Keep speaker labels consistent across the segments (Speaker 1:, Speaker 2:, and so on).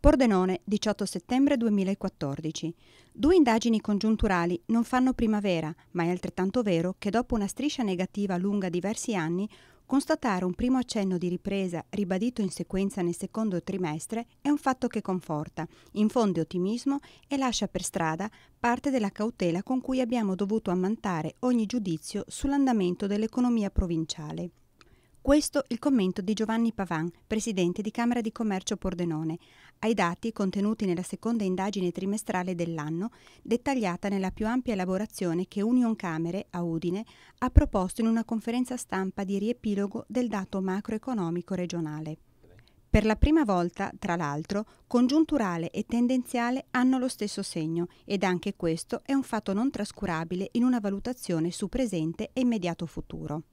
Speaker 1: Pordenone, 18 settembre 2014. Due indagini congiunturali non fanno primavera, ma è altrettanto vero che dopo una striscia negativa lunga diversi anni, constatare un primo accenno di ripresa ribadito in sequenza nel secondo trimestre è un fatto che conforta, infonde ottimismo e lascia per strada parte della cautela con cui abbiamo dovuto ammantare ogni giudizio sull'andamento dell'economia provinciale. Questo il commento di Giovanni Pavan, presidente di Camera di Commercio Pordenone, ai dati contenuti nella seconda indagine trimestrale dell'anno, dettagliata nella più ampia elaborazione che Union Camere, a Udine, ha proposto in una conferenza stampa di riepilogo del dato macroeconomico regionale. Per la prima volta, tra l'altro, congiunturale e tendenziale hanno lo stesso segno ed anche questo è un fatto non trascurabile in una valutazione su presente e immediato futuro.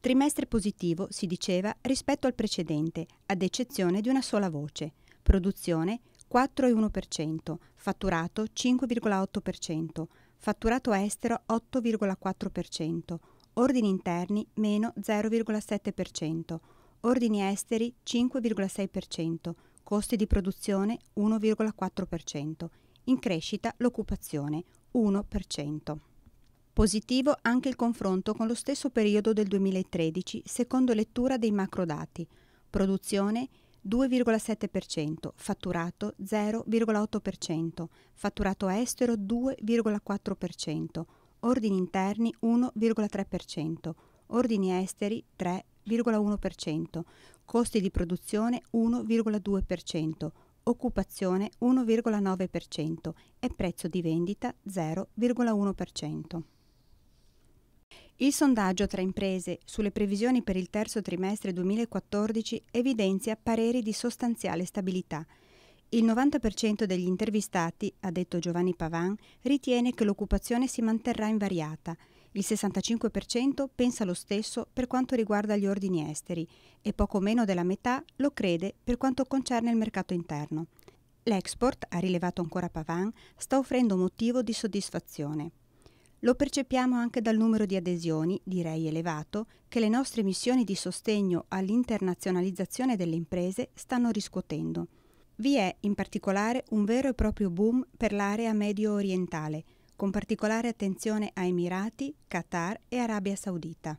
Speaker 1: Trimestre positivo, si diceva, rispetto al precedente, ad eccezione di una sola voce, Produzione 4,1%, fatturato 5,8%, fatturato estero 8,4%, ordini interni meno 0,7%, ordini esteri 5,6%, costi di produzione 1,4%, in crescita l'occupazione 1%. Positivo anche il confronto con lo stesso periodo del 2013 secondo lettura dei macrodati. Produzione 2,7%, fatturato 0,8%, fatturato estero 2,4%, ordini interni 1,3%, ordini esteri 3,1%, costi di produzione 1,2%, occupazione 1,9% e prezzo di vendita 0,1%. Il sondaggio tra imprese sulle previsioni per il terzo trimestre 2014 evidenzia pareri di sostanziale stabilità. Il 90% degli intervistati, ha detto Giovanni Pavan, ritiene che l'occupazione si manterrà invariata. Il 65% pensa lo stesso per quanto riguarda gli ordini esteri e poco meno della metà lo crede per quanto concerne il mercato interno. L'export, ha rilevato ancora Pavan, sta offrendo motivo di soddisfazione. Lo percepiamo anche dal numero di adesioni, direi elevato, che le nostre missioni di sostegno all'internazionalizzazione delle imprese stanno riscuotendo. Vi è in particolare un vero e proprio boom per l'area medio orientale, con particolare attenzione a Emirati, Qatar e Arabia Saudita.